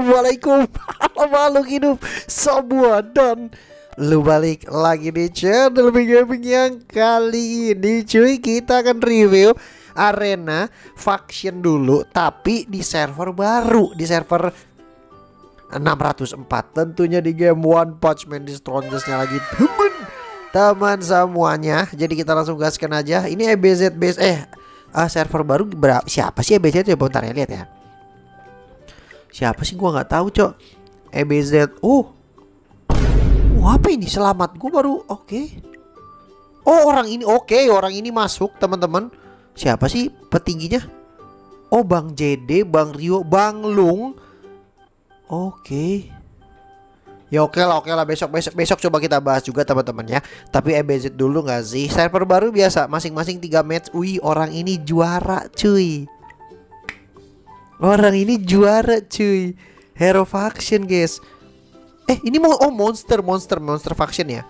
Assalamualaikum makhluk hidup semua dan lu balik lagi di channel Gaming yang kali ini cuy kita akan review arena faction dulu tapi di server baru di server 604 tentunya di game One Punch Man di strongestnya lagi teman teman semuanya jadi kita langsung gaskan aja ini EBZ base eh uh, server baru berapa siapa sih EBZ ya bentar ya lihat ya siapa sih gua nggak tahu cok EBZ oh uh. uh apa ini selamat gua baru oke okay. oh orang ini oke okay, orang ini masuk teman-teman siapa sih petingginya oh Bang JD Bang Rio Bang Lung oke okay. Ya oke okay lah, oke okay lah besok besok besok coba kita bahas juga teman-teman ya. Tapi EBZ dulu nggak sih? Server baru biasa, masing-masing 3 match. Wih, orang ini juara, cuy. Orang ini juara, cuy. Hero faction, guys. Eh, ini mau oh monster, monster, monster faction ya.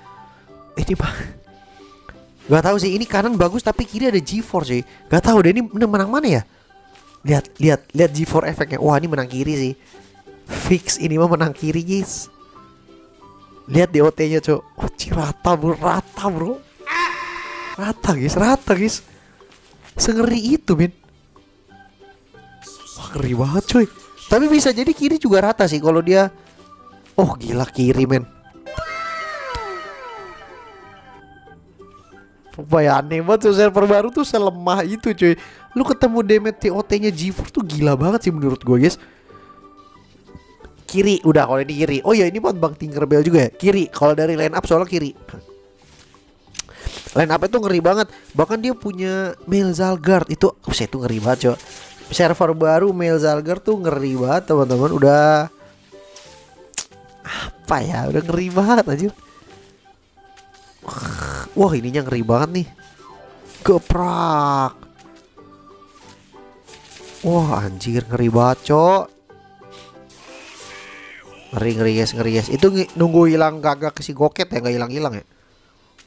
Eh, ini mah Gak tahu sih, ini kanan bagus tapi kiri ada G4 sih Gak tahu deh ini menang mana ya? Lihat, lihat, lihat G4 efeknya. Wah, ini menang kiri sih. Fix ini mah menang kiri, guys lihat di ot nya cok oh, rata bro rata bro rata guys rata guys sengeri itu min Wah, ngeri banget cuy tapi bisa jadi kiri juga rata sih kalau dia oh gila kiri men Wah ya, aneh banget tuh server baru tuh selemah itu cuy Lu ketemu damage TOT nya G4 tuh gila banget sih menurut gue guys kiri udah kalau ini kiri oh ya ini buat bang Tinkerbell juga ya kiri kalau dari line up soalnya kiri line up itu ngeri banget bahkan dia punya Melzalgard itu saya itu ngeri banget cok server baru Melzalgard tuh ngeri banget teman-teman udah apa ya udah ngeri banget aja wah ininya ngeri banget nih geprak wah anjir ngeri banget cok ngeri ngeri ngerias itu nunggu hilang gagak ke si goket ya nggak hilang hilang ya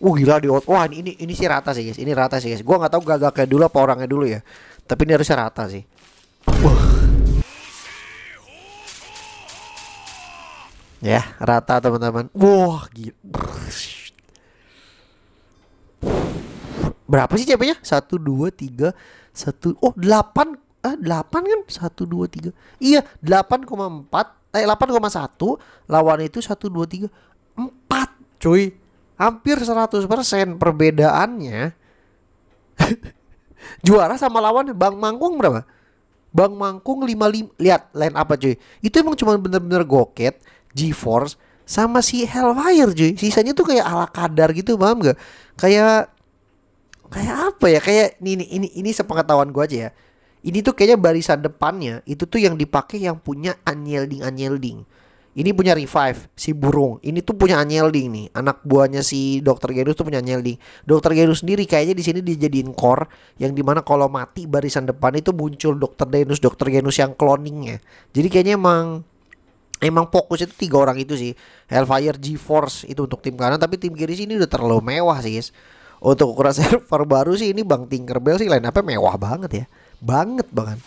Wah gila di wah ini, ini sih rata sih guys ini rata sih guys gua nggak tahu gagak kayak dulu apa orangnya dulu ya tapi ini harusnya rata sih wah ya rata teman-teman wah gitu berapa sih cp satu dua tiga satu oh delapan ah delapan kan satu dua tiga iya delapan koma empat eh 8,1 lawan itu 1 2 3 4 cuy. Hampir 100% perbedaannya. Juara sama lawan Bang Mangkung berapa? Bang Mangkung 55 lihat line apa cuy. Itu emang cuma bener-bener goket, GeForce sama si Hellfire cuy. Sisanya tuh kayak ala kadar gitu, paham gak? Kayak kayak apa ya? Kayak ini ini ini, ini sepengetahuan gua aja ya ini tuh kayaknya barisan depannya itu tuh yang dipakai yang punya anyelding anyelding ini punya revive si burung ini tuh punya anyelding nih anak buahnya si dokter Gerus tuh punya anyelding dokter Gerus sendiri kayaknya di sini dijadiin core yang dimana kalau mati barisan depan itu muncul dokter Denus dokter Genus yang cloningnya jadi kayaknya emang emang fokus itu tiga orang itu sih Hellfire G-Force itu untuk tim kanan tapi tim kiri sini udah terlalu mewah sih guys untuk ukuran server baru sih ini Bang Tinkerbell sih lain apa mewah banget ya banget banget,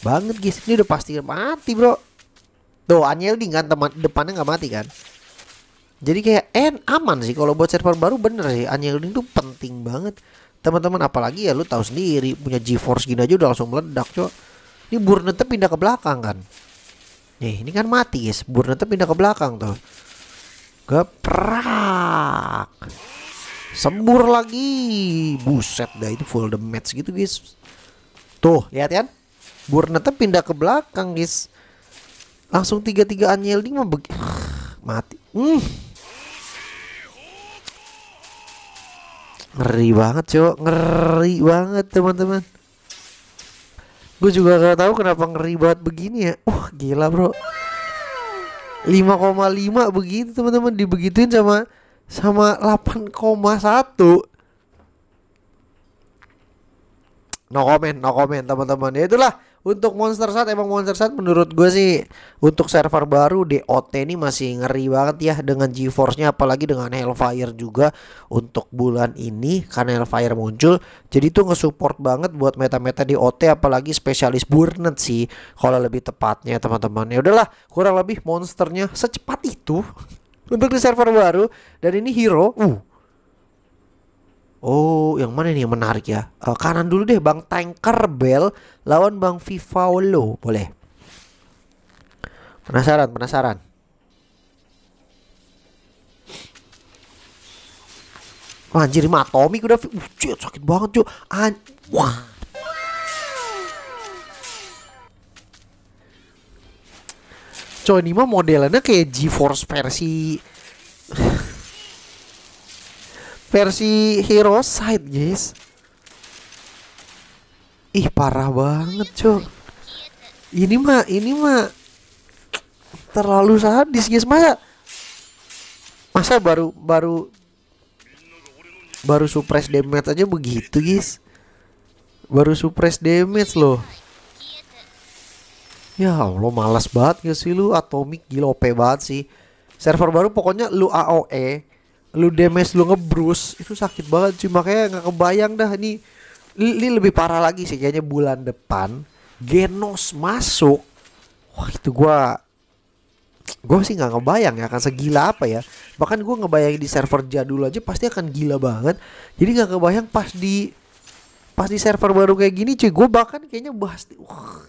banget guys ini udah pasti mati bro tuh di kan teman depannya nggak mati kan jadi kayak en aman sih kalau buat server baru bener sih ini tuh penting banget teman-teman apalagi ya lu tahu sendiri punya GeForce gini aja udah langsung meledak cok ini burnetnya pindah ke belakang kan nih ini kan mati guys burnetnya pindah ke belakang tuh geprak sembur lagi buset dah itu full damage gitu guys Tuh, lihat ya kan? Burnetnya pindah ke belakang, guys. Langsung tiga-tiga unyielding mah uh, mati. Hmm. Ngeri banget, cok. Ngeri banget, teman-teman. Gue juga gak tahu kenapa ngeri banget begini ya. Wah, gila, Bro. 5,5 begitu, teman-teman. Dibegituin sama sama 8,1 no comment no comment teman-teman ya itulah untuk monster sat emang monster sat menurut gue sih untuk server baru DOT ini masih ngeri banget ya dengan GeForce-nya apalagi dengan Hellfire juga untuk bulan ini karena Hellfire muncul jadi tuh nge-support banget buat meta-meta DOT apalagi spesialis burnet sih kalau lebih tepatnya teman-teman ya udahlah kurang lebih monsternya secepat itu untuk di server baru dan ini hero uh Oh, yang mana nih yang menarik ya? Uh, kanan dulu deh, Bang Tanker Bell lawan Bang Vivaolo, boleh. Penasaran, penasaran. Wah, anjir, Matomi Tommy udah, uh, cuy, sakit banget cuy. An, wah. Coy, ini mah modelnya kayak GeForce versi versi hero side guys ih parah banget cok ini mah ini mah terlalu sadis guys masa masa baru baru baru suppress damage aja begitu guys baru suppress damage loh ya Allah malas banget gak sih lu atomic gila OP banget sih server baru pokoknya lu AOE lu damage lu ngebrus itu sakit banget sih makanya nggak kebayang dah ini ini lebih parah lagi sih kayaknya bulan depan Genos masuk wah itu gua gue sih nggak ngebayang ya akan segila apa ya bahkan gue ngebayangin di server jadul aja pasti akan gila banget jadi nggak kebayang pas di pas di server baru kayak gini cuy gue bahkan kayaknya bahas wah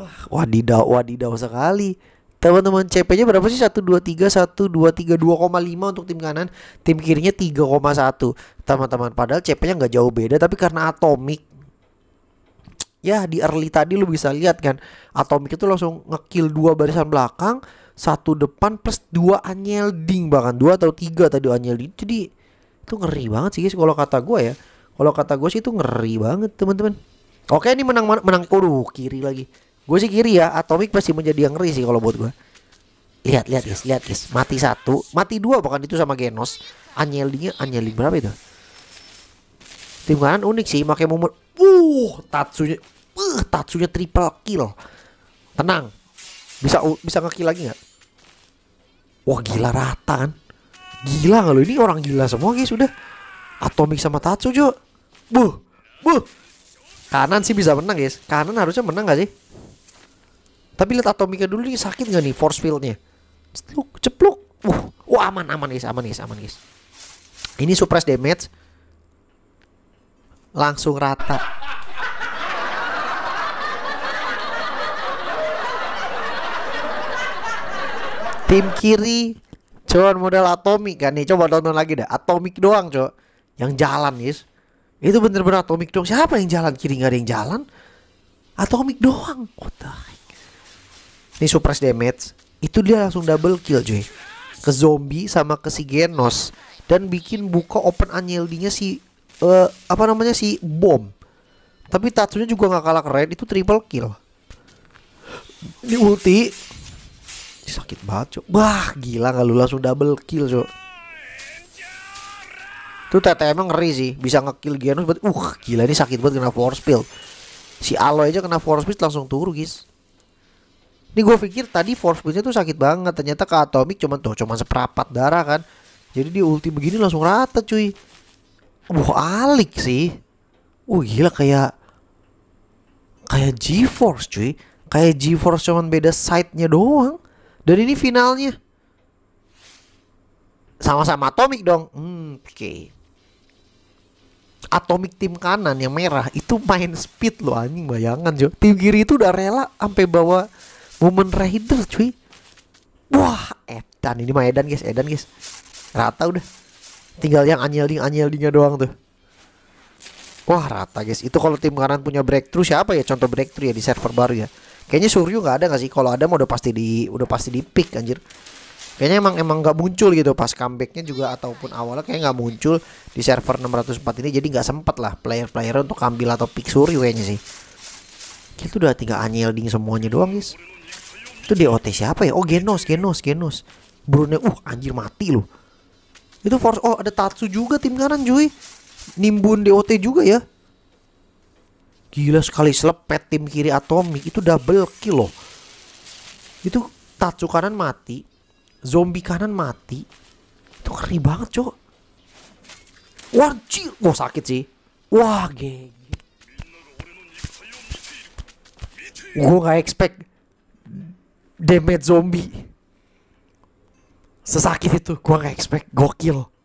ah, wadidaw wadidaw sekali teman-teman CP-nya berapa sih? 1 2 3 1 2 3 2,5 untuk tim kanan, tim kirinya 3,1. Teman-teman, padahal CP-nya nggak jauh beda tapi karena atomik ya di early tadi lu bisa lihat kan Atomic itu langsung ngekill dua barisan belakang satu depan plus dua anyelding bahkan dua atau tiga tadi anyelding jadi itu ngeri banget sih guys kalau kata gue ya kalau kata gue sih itu ngeri banget teman-teman oke ini menang menang kudu kiri lagi Gue sih kiri ya, Atomic pasti menjadi yang ngeri sih kalau buat gue. Lihat, lihat guys, lihat guys. Mati satu, mati dua bahkan itu sama Genos. Anyelinya, Anyeling berapa itu? Tim kanan unik sih, pakai momen. Uh, Tatsunya, uh, Tatsunya triple kill. Tenang, bisa bisa ngekill lagi gak? Wah gila rata kan? Gila nggak lo? Ini orang gila semua guys udah. Atomic sama Tatsu jo. Buh, buh. Kanan sih bisa menang guys. Kanan harusnya menang gak sih? Tapi lihat atomika dulu nih sakit gak nih force fieldnya? Cepluk, cepluk. Wah, uh, aman aman guys, aman guys, aman guys. Ini suppress damage langsung rata. Tim kiri cuman model atomik kan nih coba tonton lagi dah atomik doang cok yang jalan guys itu bener-bener atomik doang siapa yang jalan kiri nggak ada yang jalan atomik doang what ini suppress damage. Itu dia langsung double kill cuy. Ke zombie sama ke si Genos. Dan bikin buka open unyieldingnya si... Uh, apa namanya si bom. Tapi Tatsunya juga gak kalah keren. Itu triple kill. Di ulti. Sakit banget cuy, Wah gila gak lu langsung double kill cuy Itu emang ngeri sih. Bisa ngekill Genos. Uh gila ini sakit banget kena force field. Si Aloy aja kena force field langsung turu guys. Ini gue pikir tadi force boost tuh sakit banget. Ternyata ke Atomic cuman tuh cuman seperapat darah kan. Jadi dia ulti begini langsung rata cuy. Wah alik sih. Wah gila kayak kayak G-Force cuy. Kayak G-Force cuman beda side-nya doang. Dan ini finalnya. Sama-sama Atomic dong. Hmm, oke. Okay. Atomic tim kanan yang merah itu main speed loh anjing bayangan cuy. Tim kiri itu udah rela sampai bawa Woman Rider cuy Wah Edan ini mah Edan guys Edan guys Rata udah Tinggal yang anjelding anjeldingnya doang tuh Wah rata guys Itu kalau tim kanan punya breakthrough siapa ya Contoh breakthrough ya di server baru ya Kayaknya Suryu gak ada gak sih Kalau ada mah udah pasti di udah pasti di pick anjir Kayaknya emang emang gak muncul gitu pas comebacknya juga ataupun awalnya kayak gak muncul di server 604 ini jadi gak sempet lah player-player untuk ambil atau pick Suryu kayaknya sih. Itu udah tinggal anjelding semuanya doang guys itu DOT siapa ya oh Genos Genos Genos Brunei uh anjir mati loh itu force oh ada Tatsu juga tim kanan cuy nimbun DOT juga ya gila sekali selepet tim kiri Atomic itu double kill loh itu Tatsu kanan mati zombie kanan mati itu keren banget cok wah anjir wah sakit sih wah geng gue gak expect damage zombie sesakit itu gue nggak expect gokil